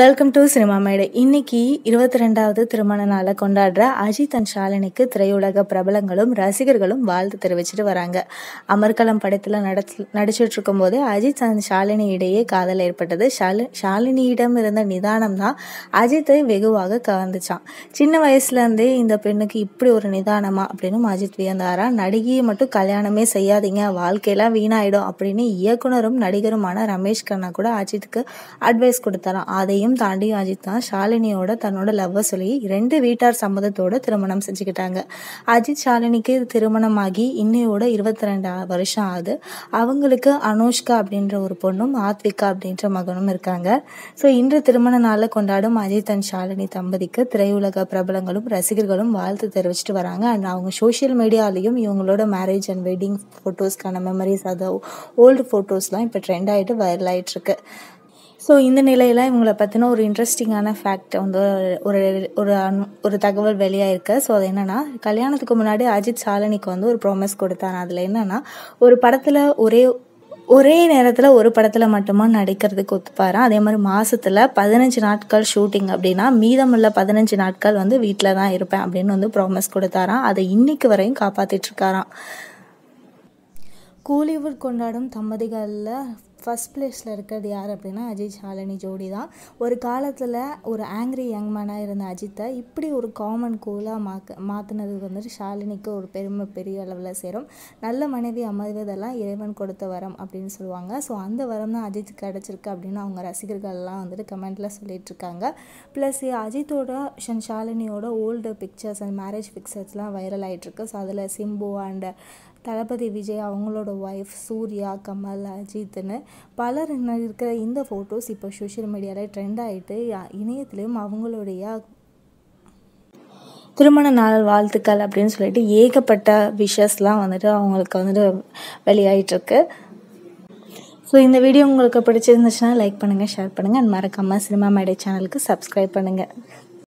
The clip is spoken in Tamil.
வெல்கம் டு சினிமா மேடு இன்னைக்கு இருபத்தி ரெண்டாவது திருமண நாளை கொண்டாடுற அஜித் அண்ட் ஷாலினிக்கு திரையுலக பிரபலங்களும் ரசிகர்களும் வாழ்த்து தெரிவிச்சிட்டு வராங்க அமர்கலம் படத்தில் நடத்தி நடிச்சிட்டு போது அஜித் அண்ட் ஷாலினி இடையே காதல் ஏற்பட்டது ஷாலி ஷாலினியிடம் இருந்த நிதானம் தான் அஜித்தை வெகுவாக கவர்ந்துச்சான் சின்ன வயசுலேருந்தே இந்த பெண்ணுக்கு இப்படி ஒரு நிதானமா அப்படின்னு அஜித் வியந்தாரா நடிகையை மட்டும் கல்யாணமே செய்யாதீங்க வாழ்க்கையெல்லாம் வீணாயிடும் அப்படின்னு இயக்குனரும் நடிகருமான ரமேஷ் கண்ணா கூட அஜித்துக்கு அட்வைஸ் கொடுத்தாராம் அதையும் எல்லாத்தையும் தாண்டி அஜித் தான் ஷாலினியோட தன்னோட லவ்வை சொல்லி ரெண்டு வீட்டார் சம்மதத்தோட திருமணம் செஞ்சுக்கிட்டாங்க அஜித் ஷாலினிக்கு திருமணமாகி இன்னையோட இருபத்தி ரெண்டு வருஷம் ஆகுது அவங்களுக்கு அனுஷ்கா அப்படின்ற ஒரு பொண்ணும் ஆத்விகா அப்படின்ற மகனும் இருக்காங்க ஸோ இன்று திருமண நாளில் கொண்டாடும் அஜித் அண்ட் ஷாலினி தம்பதிக்கு திரையுலக பிரபலங்களும் ரசிகர்களும் வாழ்த்து தெரிவிச்சிட்டு வராங்க அண்ட் அவங்க சோஷியல் மீடியாலையும் இவங்களோட மேரேஜ் அண்ட் வெட்டிங் ஃபோட்டோஸ்க்கான மெமரிஸ் அதை ஓல்டு ஃபோட்டோஸ்லாம் இப்போ ட்ரெண்ட் ஆகிட்டு வைரல் இருக்கு ஸோ இந்த நிலையில் இவங்களை பற்றின ஒரு இன்ட்ரெஸ்டிங்கான ஃபேக்ட் வந்து ஒரு ஒரு ஒரு தகவல் வெளியாயிருக்கு ஸோ அது என்னென்னா கல்யாணத்துக்கு முன்னாடி அஜித் சாலனிக்கு வந்து ஒரு ப்ராமிஸ் கொடுத்தாங்க அதில் என்னென்னா ஒரு படத்தில் ஒரே ஒரே நேரத்தில் ஒரு படத்தில் மட்டுமா நடிக்கிறதுக்கு ஒத்துப்பாரு அதே மாதிரி மாதத்தில் பதினஞ்சு நாட்கள் ஷூட்டிங் அப்படின்னா மீதமுள்ள பதினஞ்சு நாட்கள் வந்து வீட்டில் தான் இருப்பேன் அப்படின்னு வந்து ப்ராமிஸ் கொடுத்தாராம் அதை இன்னைக்கு வரையும் காப்பாற்றிட்டுருக்காராம் கூலிவுட் கொண்டாடும் தம்பதிகளில் ஃபஸ்ட் பிளேஸில் இருக்கிறது யார் அப்படின்னா அஜித் ஷாலினி ஜோடி தான் ஒரு காலத்தில் ஒரு ஆங்க்ரி யங் மேனாக இருந்த அஜித்தை இப்படி ஒரு காமன் கோலாக மாக்க மாற்றினது வந்துட்டு ஷாலினிக்கு ஒரு பெருமை பெரிய அளவில் சேரும் நல்ல மனைவி அமைவதெல்லாம் இறைவன் கொடுத்த வரம் அப்படின்னு சொல்லுவாங்க ஸோ அந்த வரம் தான் அஜித் கிடச்சிருக்கு அப்படின்னு அவங்க ரசிகர்கள்லாம் வந்துட்டு கமெண்ட்டில் சொல்லிகிட்ருக்காங்க இருக்காங்க ப்ளஸ் அஜித்தோட ஷன் ஷாலினியோட ஓல்டு பிக்சர்ஸ் அண்ட் மேரேஜ் பிக்சர்ஸ்லாம் வைரல் ஆகிட்டுருக்கு ஸோ அதில் சிம்பு அண்ட் தளபதி விஜய் அவங்களோட ஒய்ஃப் சூர்யா கமல் அஜித்னு பலர் இருக்கிற இந்த ஃபோட்டோஸ் இப்போ சோஷியல் மீடியாவில் ட்ரெண்ட் ஆகிட்டு இணையத்துலேயும் அவங்களுடைய திருமண நாள் வாழ்த்துக்கள் அப்படின்னு சொல்லிட்டு ஏகப்பட்ட விஷஸ்லாம் வந்துட்டு அவங்களுக்கு வந்துட்டு வெளியாகிட்டுருக்கு ஸோ இந்த வீடியோ உங்களுக்கு பிடிச்சிருந்துச்சுன்னா லைக் பண்ணுங்கள் ஷேர் பண்ணுங்கள் அண்ட் மறக்காமல் சினிமா மேடை சேனலுக்கு சப்ஸ்கிரைப் பண்ணுங்கள்